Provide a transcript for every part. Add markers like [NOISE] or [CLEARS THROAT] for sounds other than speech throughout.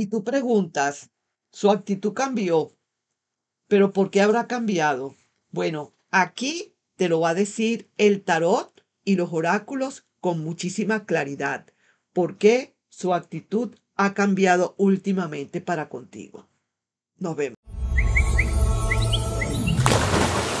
y tú preguntas, su actitud cambió, pero ¿por qué habrá cambiado? Bueno, aquí te lo va a decir el tarot y los oráculos con muchísima claridad. ¿Por qué su actitud ha cambiado últimamente para contigo? Nos vemos.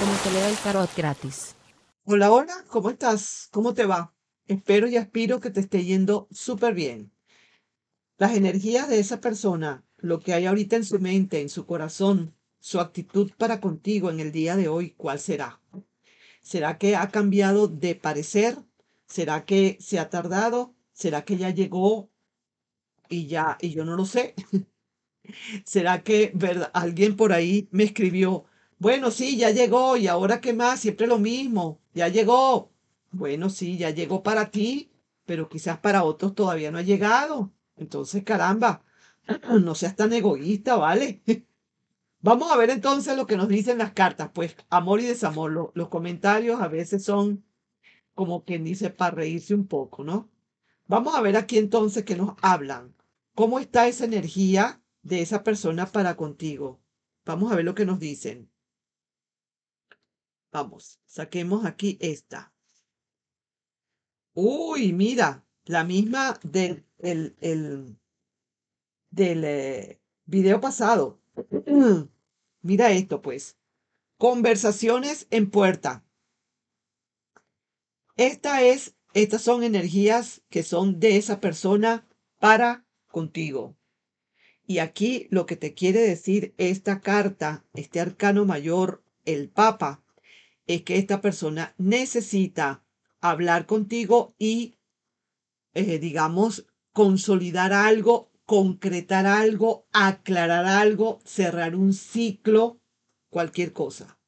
Como te el tarot gratis. Hola, hola, ¿cómo estás? ¿Cómo te va? Espero y aspiro que te esté yendo súper bien las energías de esa persona, lo que hay ahorita en su mente, en su corazón, su actitud para contigo en el día de hoy, ¿cuál será? ¿Será que ha cambiado de parecer? ¿Será que se ha tardado? ¿Será que ya llegó y ya, y yo no lo sé? [LAUGHS] ¿Será que verdad, alguien por ahí me escribió, bueno, sí, ya llegó, y ahora qué más, siempre lo mismo, ya llegó. Bueno, sí, ya llegó para ti, pero quizás para otros todavía no ha llegado. Entonces, caramba, [CLEARS THROAT] no seas tan egoísta, ¿vale? [LAUGHS] Vamos a ver entonces lo que nos dicen las cartas, pues amor y desamor. los comentarios a veces son como quien dice para reírse un poco, ¿no? Vamos a ver aquí entonces que nos hablan. ¿Cómo está esa energía de esa persona para contigo? Vamos a ver lo que nos dicen. Vamos, saquemos aquí esta. Uy, mira, la misma del el, del eh, video pasado. [CLEARS THROAT] Mira esto, pues. Conversaciones en puerta. Esta es, estas son energías que son de esa persona para contigo. Y aquí lo que te quiere decir esta carta, este arcano mayor, el Papa, es que esta persona necesita hablar contigo y eh, digamos, consolidar algo, concretar algo, aclarar algo, cerrar un ciclo, cualquier cosa.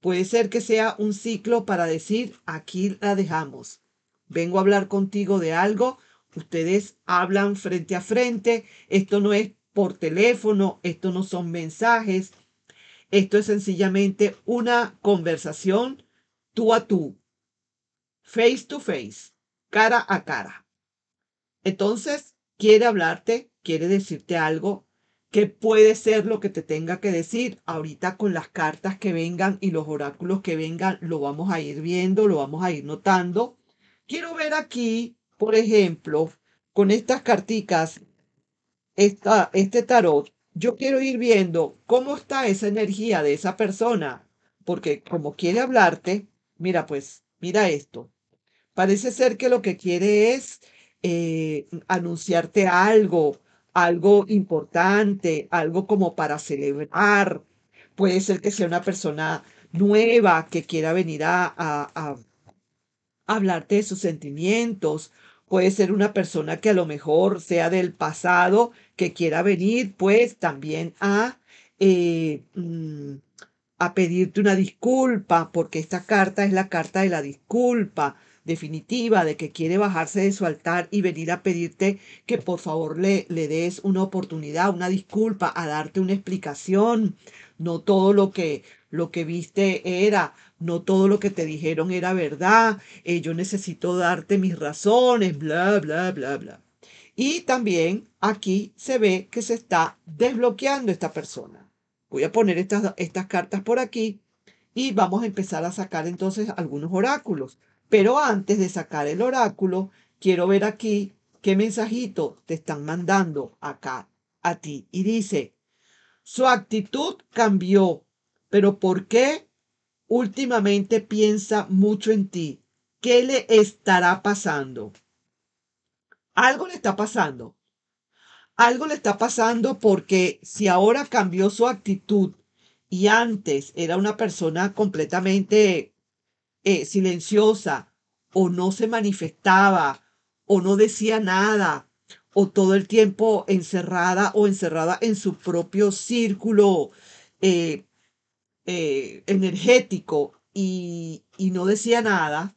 Puede ser que sea un ciclo para decir, aquí la dejamos. Vengo a hablar contigo de algo, ustedes hablan frente a frente, esto no es por teléfono, esto no son mensajes, esto es sencillamente una conversación tú a tú, face to face, cara a cara. Entonces, quiere hablarte, quiere decirte algo que puede ser lo que te tenga que decir. Ahorita con las cartas que vengan y los oráculos que vengan, lo vamos a ir viendo, lo vamos a ir notando. Quiero ver aquí, por ejemplo, con estas carticas, esta, este tarot, yo quiero ir viendo cómo está esa energía de esa persona, porque como quiere hablarte, mira pues, mira esto. Parece ser que lo que quiere es eh, anunciarte algo, algo importante, algo como para celebrar. Puede ser que sea una persona nueva que quiera venir a, a, hablarte de sus sentimientos. Puede ser una persona que a lo mejor sea del pasado, que quiera venir pues también a, eh, mm, a pedirte una disculpa, porque esta carta es la carta de la disculpa definitiva de que quiere bajarse de su altar y venir a pedirte que por favor le, le des una oportunidad, una disculpa, a darte una explicación. No todo lo que, lo que viste era, no todo lo que te dijeron era verdad, eh, yo necesito darte mis razones, bla, bla, bla, bla. Y también aquí se ve que se está desbloqueando esta persona. Voy a poner estas, estas cartas por aquí y vamos a empezar a sacar entonces algunos oráculos. Pero antes de sacar el oráculo, quiero ver aquí qué mensajito te están mandando acá a ti. Y dice, su actitud cambió, pero ¿por qué? Últimamente piensa mucho en ti. ¿Qué le estará pasando? Algo le está pasando. Algo le está pasando porque si ahora cambió su actitud y antes era una persona completamente eh, silenciosa o no se manifestaba o no decía nada o todo el tiempo encerrada o encerrada en su propio círculo eh, eh, energético y, no decía nada,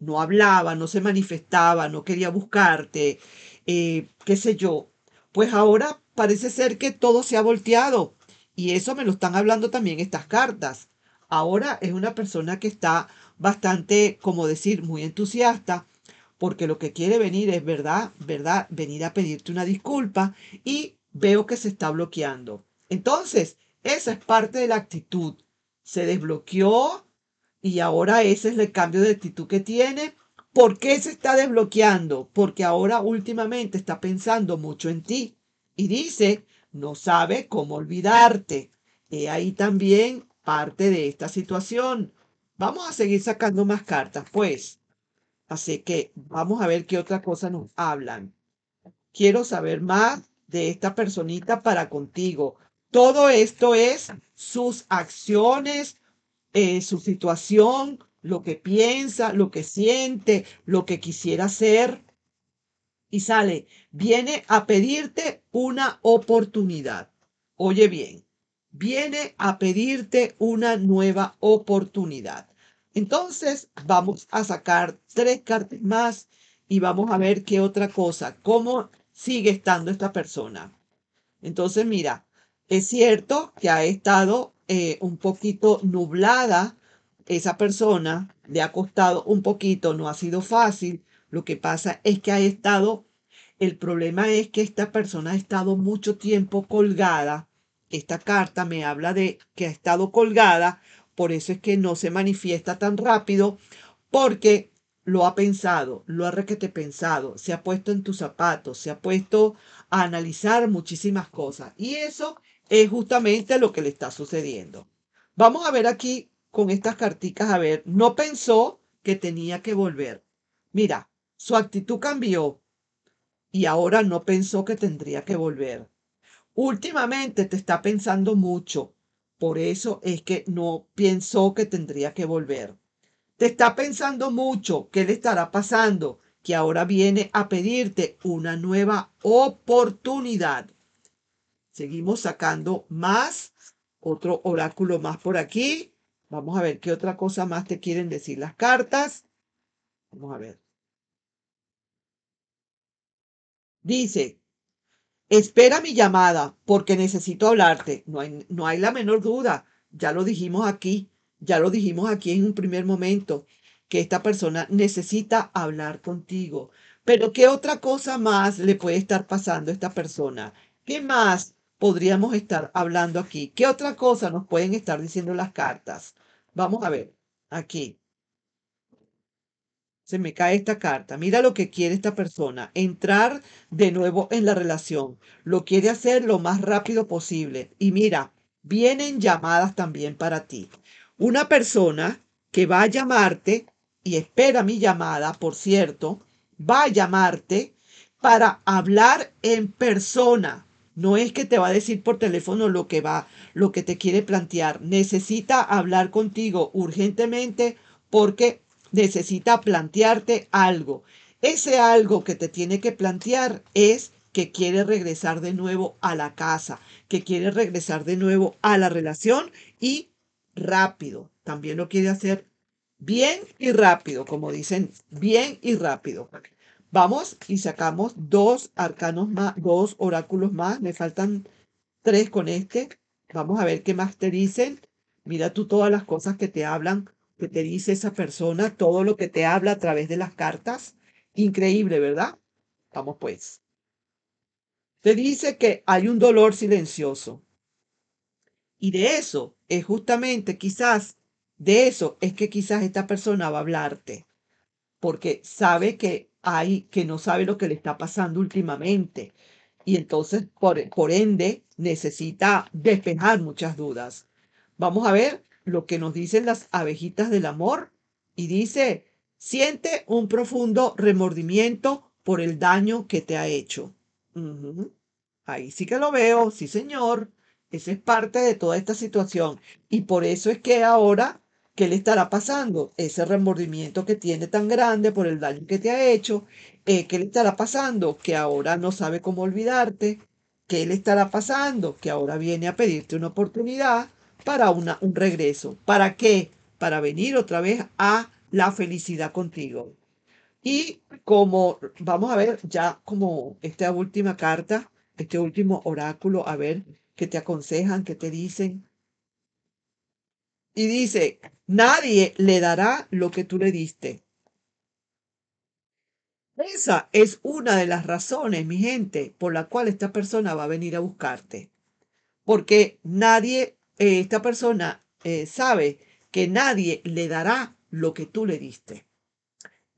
no hablaba, no se manifestaba, no quería buscarte, qué sé yo, pues ahora parece ser que todo se ha volteado y eso me lo están hablando también estas cartas. Ahora es una persona que está bastante, como decir, muy entusiasta, porque lo que quiere venir es verdad, verdad, venir a pedirte una disculpa y veo que se está bloqueando. Entonces, esa es parte de la actitud. Se desbloqueó y ahora ese es el cambio de actitud que tiene. ¿Por qué se está desbloqueando? Porque ahora últimamente está pensando mucho en ti y dice, no sabe cómo olvidarte. He ahí también parte de esta situación. Vamos a seguir sacando más cartas, pues. Así que vamos a ver qué otra cosa nos hablan. Quiero saber más de esta personita para contigo. Todo esto es sus acciones, eh, su situación, lo que piensa, lo que siente, lo que quisiera hacer. Y sale, viene a pedirte una oportunidad. Oye bien, viene a pedirte una nueva oportunidad. Entonces vamos a sacar tres cartas más y vamos a ver qué otra cosa, cómo sigue estando esta persona. Entonces mira, es cierto que ha estado eh, un poquito nublada esa persona, le ha costado un poquito, no ha sido fácil. Lo que pasa es que ha estado, el problema es que esta persona ha estado mucho tiempo colgada esta carta me habla de que ha estado colgada, por eso es que no se manifiesta tan rápido, porque lo ha pensado, lo ha requete pensado, se ha puesto en tus zapatos, se ha puesto a analizar muchísimas cosas. Y eso es justamente lo que le está sucediendo. Vamos a ver aquí con estas carticas, a ver, no pensó que tenía que volver. Mira, su actitud cambió y ahora no pensó que tendría que volver últimamente te está pensando mucho. Por eso es que no pensó que tendría que volver. Te está pensando mucho qué le estará pasando, que ahora viene a pedirte una nueva oportunidad. Seguimos sacando más, otro oráculo más por aquí. Vamos a ver qué otra cosa más te quieren decir las cartas. Vamos a ver. Dice, Espera mi llamada porque necesito hablarte. No hay, no hay la menor duda. Ya lo dijimos aquí, ya lo dijimos aquí en un primer momento, que esta persona necesita hablar contigo. Pero ¿qué otra cosa más le puede estar pasando a esta persona? ¿Qué más podríamos estar hablando aquí? ¿Qué otra cosa nos pueden estar diciendo las cartas? Vamos a ver, aquí se me cae esta carta, mira lo que quiere esta persona, entrar de nuevo en la relación, lo quiere hacer lo más rápido posible. Y mira, vienen llamadas también para ti. Una persona que va a llamarte, y espera mi llamada, por cierto, va a llamarte para hablar en persona. No es que te va a decir por teléfono lo que va, lo que te quiere plantear. Necesita hablar contigo urgentemente porque necesita plantearte algo. Ese algo que te tiene que plantear es que quiere regresar de nuevo a la casa, que quiere regresar de nuevo a la relación y rápido. También lo quiere hacer bien y rápido, como dicen, bien y rápido. Vamos y sacamos dos arcanos más, dos oráculos más. Me faltan tres con este. Vamos a ver qué más te dicen. Mira tú todas las cosas que te hablan que te dice esa persona, todo lo que te habla a través de las cartas. Increíble, ¿verdad? Vamos pues. Te dice que hay un dolor silencioso. Y de eso es justamente quizás, de eso es que quizás esta persona va a hablarte, porque sabe que hay, que no sabe lo que le está pasando últimamente. Y entonces, por, por ende, necesita despejar muchas dudas. Vamos a ver lo que nos dicen las abejitas del amor y dice, siente un profundo remordimiento por el daño que te ha hecho. Ahí sí que lo veo, sí señor. Esa es parte de toda esta situación. Y por eso es que ahora, ¿qué le estará pasando? Ese remordimiento que tiene tan grande por el daño que te ha hecho, eh, ¿qué le estará pasando? Que ahora no sabe cómo olvidarte. ¿Qué le estará pasando? Que ahora viene a pedirte una oportunidad para una, un regreso. ¿Para qué? Para venir otra vez a la felicidad contigo. Y como vamos a ver ya como esta última carta, este último oráculo, a ver qué te aconsejan, qué te dicen. Y dice, nadie le dará lo que tú le diste. Esa es una de las razones, mi gente, por la cual esta persona va a venir a buscarte. Porque nadie eh, esta persona eh, sabe que nadie le dará lo que tú le diste.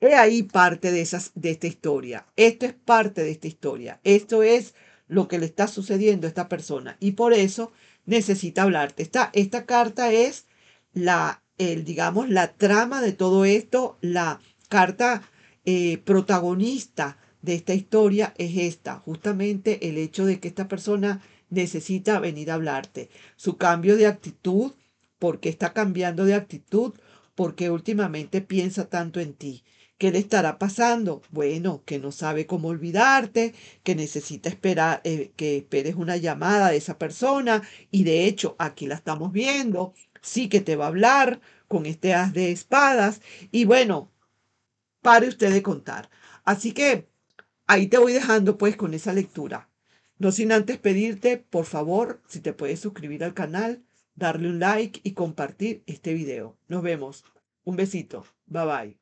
He ahí parte de, esas, de esta historia. Esto es parte de esta historia. Esto es lo que le está sucediendo a esta persona. Y por eso necesita hablarte. Esta, esta carta es la, el, digamos, la trama de todo esto. La carta eh, protagonista de esta historia es esta. Justamente el hecho de que esta persona necesita venir a hablarte. Su cambio de actitud, porque está cambiando de actitud, porque últimamente piensa tanto en ti. ¿Qué le estará pasando? Bueno, que no sabe cómo olvidarte, que necesita esperar, eh, que esperes una llamada de esa persona y de hecho aquí la estamos viendo, sí que te va a hablar con este haz de espadas y bueno, pare usted de contar. Así que ahí te voy dejando pues con esa lectura. No sin antes pedirte, por favor, si te puedes suscribir al canal, darle un like y compartir este video. Nos vemos. Un besito. Bye bye.